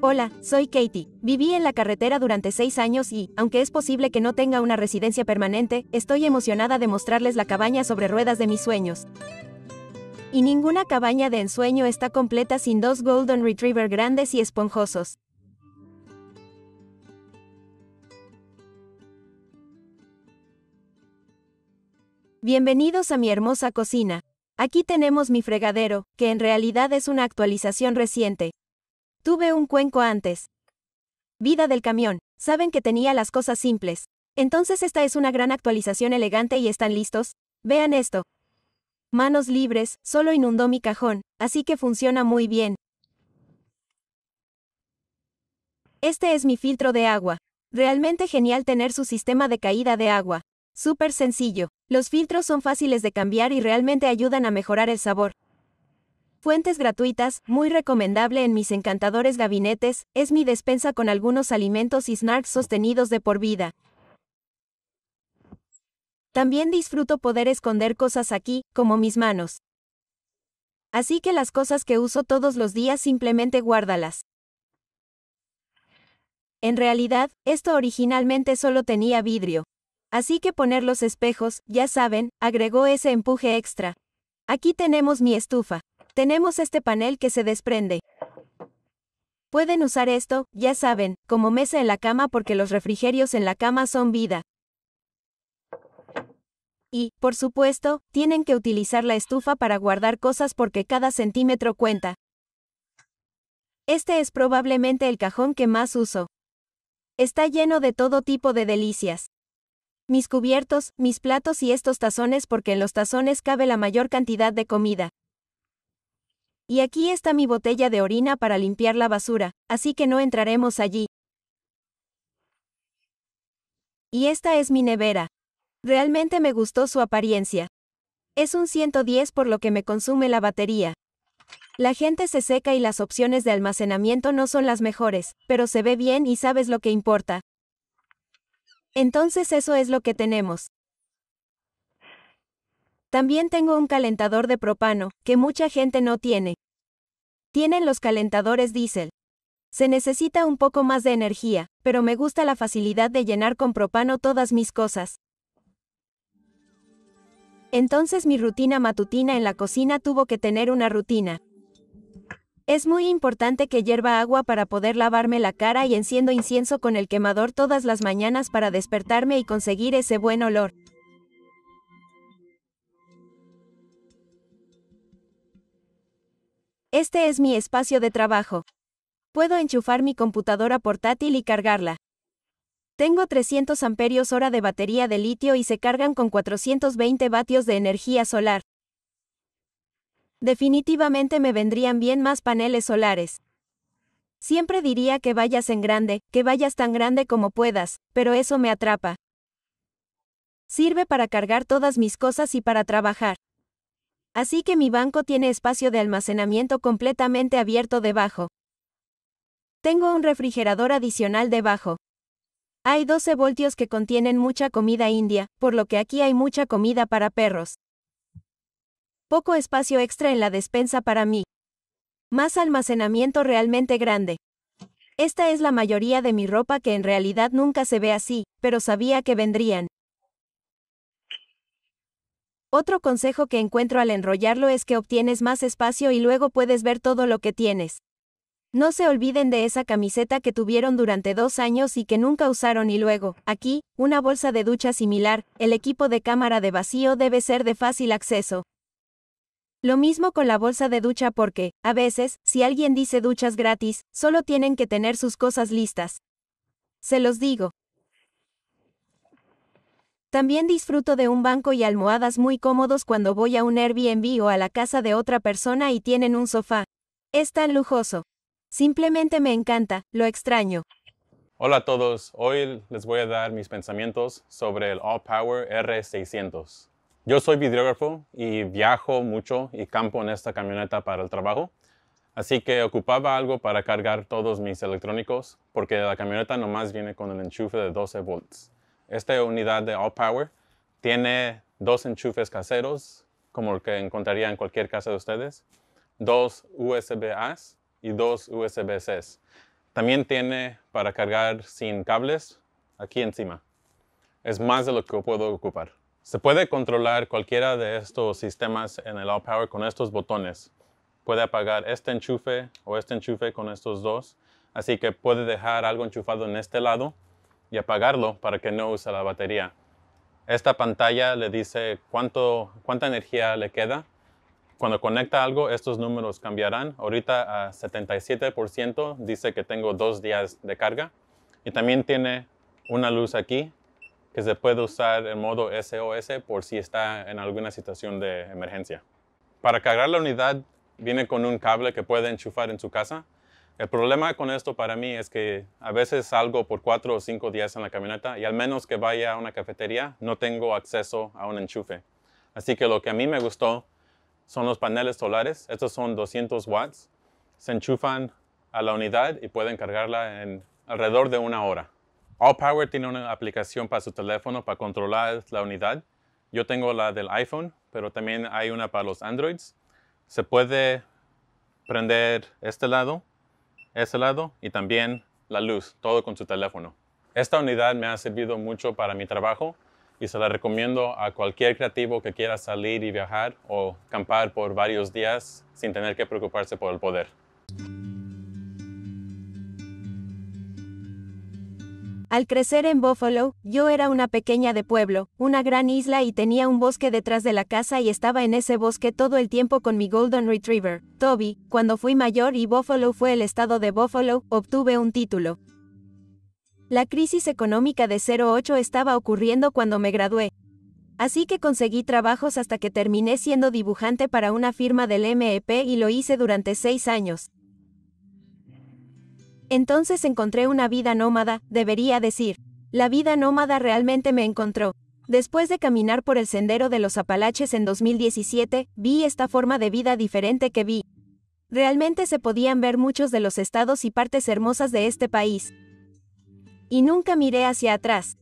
Hola, soy Katie. Viví en la carretera durante seis años y, aunque es posible que no tenga una residencia permanente, estoy emocionada de mostrarles la cabaña sobre ruedas de mis sueños. Y ninguna cabaña de ensueño está completa sin dos Golden Retriever grandes y esponjosos. Bienvenidos a mi hermosa cocina. Aquí tenemos mi fregadero, que en realidad es una actualización reciente. Tuve un cuenco antes. Vida del camión. Saben que tenía las cosas simples. Entonces esta es una gran actualización elegante y están listos. Vean esto. Manos libres, solo inundó mi cajón, así que funciona muy bien. Este es mi filtro de agua. Realmente genial tener su sistema de caída de agua. Súper sencillo. Los filtros son fáciles de cambiar y realmente ayudan a mejorar el sabor. Fuentes gratuitas, muy recomendable en mis encantadores gabinetes, es mi despensa con algunos alimentos y snacks sostenidos de por vida. También disfruto poder esconder cosas aquí, como mis manos. Así que las cosas que uso todos los días simplemente guárdalas. En realidad, esto originalmente solo tenía vidrio. Así que poner los espejos, ya saben, agregó ese empuje extra. Aquí tenemos mi estufa. Tenemos este panel que se desprende. Pueden usar esto, ya saben, como mesa en la cama porque los refrigerios en la cama son vida. Y, por supuesto, tienen que utilizar la estufa para guardar cosas porque cada centímetro cuenta. Este es probablemente el cajón que más uso. Está lleno de todo tipo de delicias. Mis cubiertos, mis platos y estos tazones porque en los tazones cabe la mayor cantidad de comida. Y aquí está mi botella de orina para limpiar la basura, así que no entraremos allí. Y esta es mi nevera. Realmente me gustó su apariencia. Es un 110 por lo que me consume la batería. La gente se seca y las opciones de almacenamiento no son las mejores, pero se ve bien y sabes lo que importa. Entonces eso es lo que tenemos. También tengo un calentador de propano, que mucha gente no tiene. Tienen los calentadores diésel. Se necesita un poco más de energía, pero me gusta la facilidad de llenar con propano todas mis cosas. Entonces mi rutina matutina en la cocina tuvo que tener una rutina. Es muy importante que hierva agua para poder lavarme la cara y enciendo incienso con el quemador todas las mañanas para despertarme y conseguir ese buen olor. Este es mi espacio de trabajo. Puedo enchufar mi computadora portátil y cargarla. Tengo 300 amperios hora de batería de litio y se cargan con 420 vatios de energía solar. Definitivamente me vendrían bien más paneles solares. Siempre diría que vayas en grande, que vayas tan grande como puedas, pero eso me atrapa. Sirve para cargar todas mis cosas y para trabajar. Así que mi banco tiene espacio de almacenamiento completamente abierto debajo. Tengo un refrigerador adicional debajo. Hay 12 voltios que contienen mucha comida india, por lo que aquí hay mucha comida para perros. Poco espacio extra en la despensa para mí. Más almacenamiento realmente grande. Esta es la mayoría de mi ropa que en realidad nunca se ve así, pero sabía que vendrían. Otro consejo que encuentro al enrollarlo es que obtienes más espacio y luego puedes ver todo lo que tienes. No se olviden de esa camiseta que tuvieron durante dos años y que nunca usaron y luego, aquí, una bolsa de ducha similar, el equipo de cámara de vacío debe ser de fácil acceso. Lo mismo con la bolsa de ducha porque, a veces, si alguien dice duchas gratis, solo tienen que tener sus cosas listas. Se los digo. También disfruto de un banco y almohadas muy cómodos cuando voy a un Airbnb o a la casa de otra persona y tienen un sofá. Es tan lujoso. Simplemente me encanta, lo extraño. Hola a todos, hoy les voy a dar mis pensamientos sobre el All Power R600. Yo soy videógrafo y viajo mucho y campo en esta camioneta para el trabajo, así que ocupaba algo para cargar todos mis electrónicos porque la camioneta nomás viene con el enchufe de 12 volts. Esta unidad de All Power tiene dos enchufes caseros, como el que encontraría en cualquier casa de ustedes, dos usb y dos usb También tiene para cargar sin cables aquí encima. Es más de lo que puedo ocupar. Se puede controlar cualquiera de estos sistemas en el All Power con estos botones. Puede apagar este enchufe o este enchufe con estos dos. Así que puede dejar algo enchufado en este lado y apagarlo para que no use la batería. Esta pantalla le dice cuánta energía le queda. Cuando conecta algo, estos números cambiarán. Ahorita a 77% dice que tengo dos días de carga. Y también tiene una luz aquí que se puede usar en modo SOS por si está en alguna situación de emergencia. Para cargar la unidad viene con un cable que puede enchufar en su casa el problema con esto para mí es que a veces salgo por cuatro o cinco días en la camioneta y al menos que vaya a una cafetería no tengo acceso a un enchufe. Así que lo que a mí me gustó son los paneles solares. Estos son 200 watts. Se enchufan a la unidad y pueden cargarla en alrededor de una hora. All Power tiene una aplicación para su teléfono para controlar la unidad. Yo tengo la del iPhone, pero también hay una para los Androids. Se puede prender este lado ese lado y también la luz, todo con su teléfono. Esta unidad me ha servido mucho para mi trabajo y se la recomiendo a cualquier creativo que quiera salir y viajar o campar por varios días sin tener que preocuparse por el poder. Al crecer en Buffalo, yo era una pequeña de pueblo, una gran isla y tenía un bosque detrás de la casa y estaba en ese bosque todo el tiempo con mi Golden Retriever, Toby. Cuando fui mayor y Buffalo fue el estado de Buffalo, obtuve un título. La crisis económica de 08 estaba ocurriendo cuando me gradué. Así que conseguí trabajos hasta que terminé siendo dibujante para una firma del MEP y lo hice durante seis años. Entonces encontré una vida nómada, debería decir. La vida nómada realmente me encontró. Después de caminar por el sendero de los Apalaches en 2017, vi esta forma de vida diferente que vi. Realmente se podían ver muchos de los estados y partes hermosas de este país. Y nunca miré hacia atrás.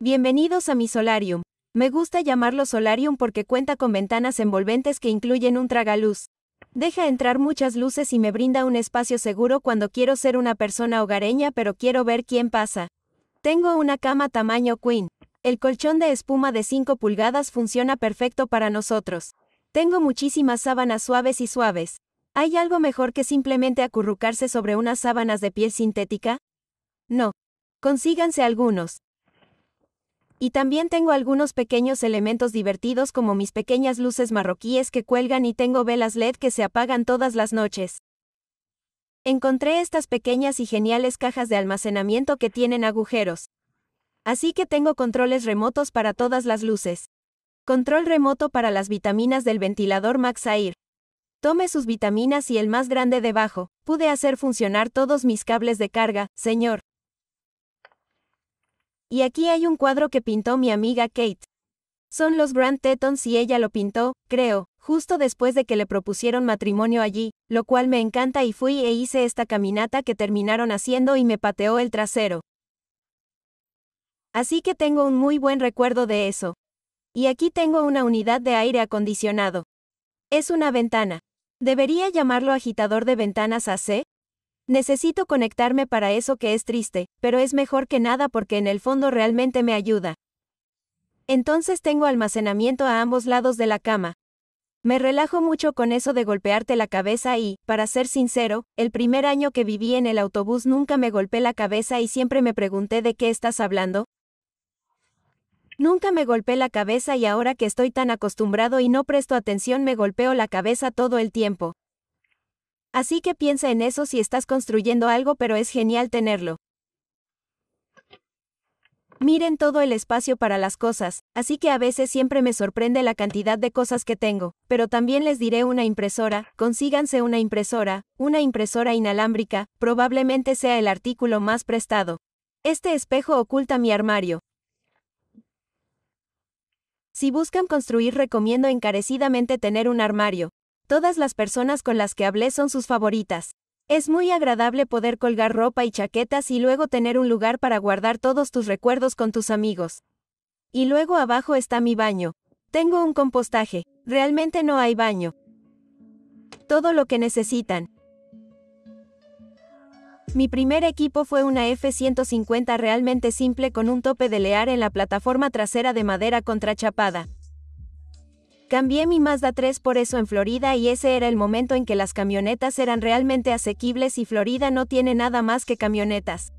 Bienvenidos a mi solarium. Me gusta llamarlo solarium porque cuenta con ventanas envolventes que incluyen un tragaluz. Deja entrar muchas luces y me brinda un espacio seguro cuando quiero ser una persona hogareña pero quiero ver quién pasa. Tengo una cama tamaño queen. El colchón de espuma de 5 pulgadas funciona perfecto para nosotros. Tengo muchísimas sábanas suaves y suaves. ¿Hay algo mejor que simplemente acurrucarse sobre unas sábanas de piel sintética? No. Consíganse algunos. Y también tengo algunos pequeños elementos divertidos como mis pequeñas luces marroquíes que cuelgan y tengo velas LED que se apagan todas las noches. Encontré estas pequeñas y geniales cajas de almacenamiento que tienen agujeros. Así que tengo controles remotos para todas las luces. Control remoto para las vitaminas del ventilador Max Air. Tome sus vitaminas y el más grande debajo. Pude hacer funcionar todos mis cables de carga, señor. Y aquí hay un cuadro que pintó mi amiga Kate. Son los Grand Tetons y ella lo pintó, creo, justo después de que le propusieron matrimonio allí, lo cual me encanta y fui e hice esta caminata que terminaron haciendo y me pateó el trasero. Así que tengo un muy buen recuerdo de eso. Y aquí tengo una unidad de aire acondicionado. Es una ventana. ¿Debería llamarlo agitador de ventanas AC? Necesito conectarme para eso que es triste, pero es mejor que nada porque en el fondo realmente me ayuda. Entonces tengo almacenamiento a ambos lados de la cama. Me relajo mucho con eso de golpearte la cabeza y, para ser sincero, el primer año que viví en el autobús nunca me golpeé la cabeza y siempre me pregunté de qué estás hablando. Nunca me golpeé la cabeza y ahora que estoy tan acostumbrado y no presto atención me golpeo la cabeza todo el tiempo. Así que piensa en eso si estás construyendo algo, pero es genial tenerlo. Miren todo el espacio para las cosas, así que a veces siempre me sorprende la cantidad de cosas que tengo, pero también les diré una impresora, consíganse una impresora, una impresora inalámbrica, probablemente sea el artículo más prestado. Este espejo oculta mi armario. Si buscan construir recomiendo encarecidamente tener un armario, Todas las personas con las que hablé son sus favoritas. Es muy agradable poder colgar ropa y chaquetas y luego tener un lugar para guardar todos tus recuerdos con tus amigos. Y luego abajo está mi baño. Tengo un compostaje. Realmente no hay baño. Todo lo que necesitan. Mi primer equipo fue una F-150 realmente simple con un tope de lear en la plataforma trasera de madera contrachapada. Cambié mi Mazda 3 por eso en Florida y ese era el momento en que las camionetas eran realmente asequibles y Florida no tiene nada más que camionetas.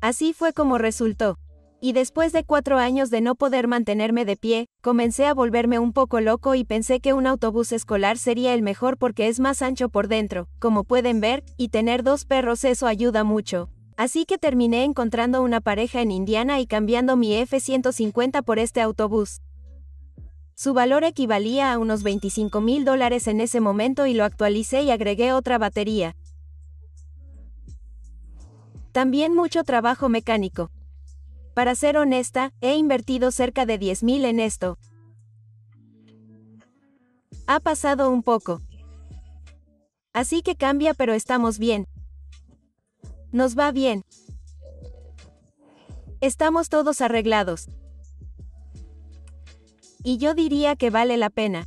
Así fue como resultó. Y después de cuatro años de no poder mantenerme de pie, comencé a volverme un poco loco y pensé que un autobús escolar sería el mejor porque es más ancho por dentro, como pueden ver, y tener dos perros eso ayuda mucho. Así que terminé encontrando una pareja en Indiana y cambiando mi F-150 por este autobús. Su valor equivalía a unos 25 mil dólares en ese momento y lo actualicé y agregué otra batería. También mucho trabajo mecánico. Para ser honesta, he invertido cerca de 10 mil en esto. Ha pasado un poco. Así que cambia pero estamos bien. Nos va bien. Estamos todos arreglados y yo diría que vale la pena.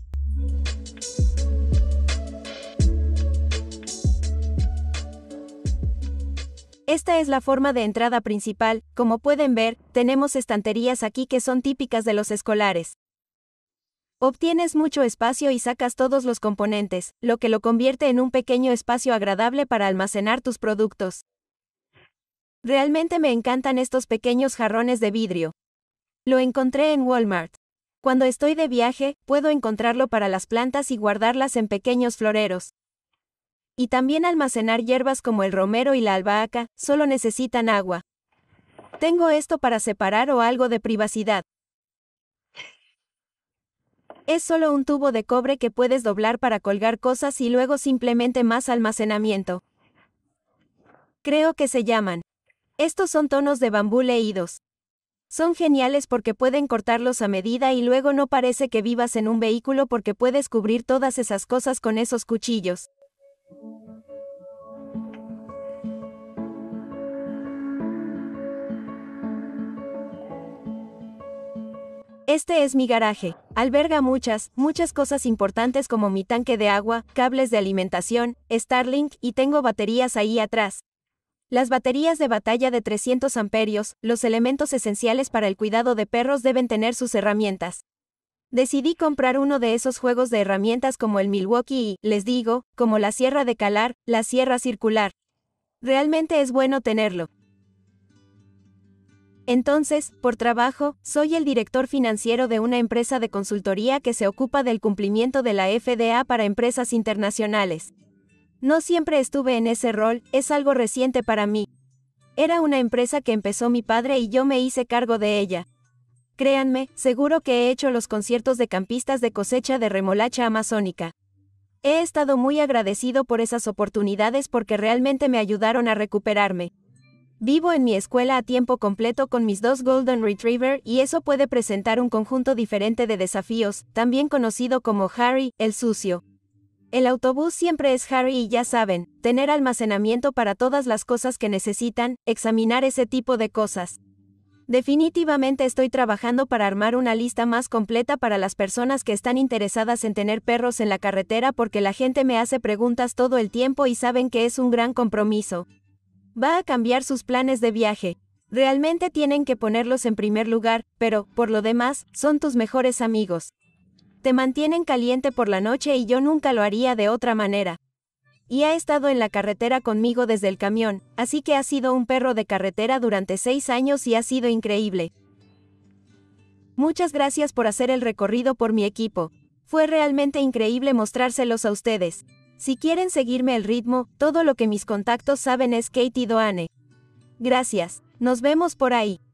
Esta es la forma de entrada principal, como pueden ver, tenemos estanterías aquí que son típicas de los escolares. Obtienes mucho espacio y sacas todos los componentes, lo que lo convierte en un pequeño espacio agradable para almacenar tus productos. Realmente me encantan estos pequeños jarrones de vidrio. Lo encontré en Walmart. Cuando estoy de viaje, puedo encontrarlo para las plantas y guardarlas en pequeños floreros. Y también almacenar hierbas como el romero y la albahaca, solo necesitan agua. Tengo esto para separar o algo de privacidad. Es solo un tubo de cobre que puedes doblar para colgar cosas y luego simplemente más almacenamiento. Creo que se llaman. Estos son tonos de bambú leídos. Son geniales porque pueden cortarlos a medida y luego no parece que vivas en un vehículo porque puedes cubrir todas esas cosas con esos cuchillos. Este es mi garaje. Alberga muchas, muchas cosas importantes como mi tanque de agua, cables de alimentación, Starlink y tengo baterías ahí atrás. Las baterías de batalla de 300 amperios, los elementos esenciales para el cuidado de perros deben tener sus herramientas. Decidí comprar uno de esos juegos de herramientas como el Milwaukee y, les digo, como la sierra de calar, la sierra circular. Realmente es bueno tenerlo. Entonces, por trabajo, soy el director financiero de una empresa de consultoría que se ocupa del cumplimiento de la FDA para empresas internacionales. No siempre estuve en ese rol, es algo reciente para mí. Era una empresa que empezó mi padre y yo me hice cargo de ella. Créanme, seguro que he hecho los conciertos de campistas de cosecha de remolacha amazónica. He estado muy agradecido por esas oportunidades porque realmente me ayudaron a recuperarme. Vivo en mi escuela a tiempo completo con mis dos Golden Retriever y eso puede presentar un conjunto diferente de desafíos, también conocido como Harry, el sucio. El autobús siempre es Harry y ya saben, tener almacenamiento para todas las cosas que necesitan, examinar ese tipo de cosas. Definitivamente estoy trabajando para armar una lista más completa para las personas que están interesadas en tener perros en la carretera porque la gente me hace preguntas todo el tiempo y saben que es un gran compromiso. Va a cambiar sus planes de viaje. Realmente tienen que ponerlos en primer lugar, pero, por lo demás, son tus mejores amigos. Te mantienen caliente por la noche y yo nunca lo haría de otra manera. Y ha estado en la carretera conmigo desde el camión, así que ha sido un perro de carretera durante seis años y ha sido increíble. Muchas gracias por hacer el recorrido por mi equipo. Fue realmente increíble mostrárselos a ustedes. Si quieren seguirme el ritmo, todo lo que mis contactos saben es Katie Doane. Gracias, nos vemos por ahí.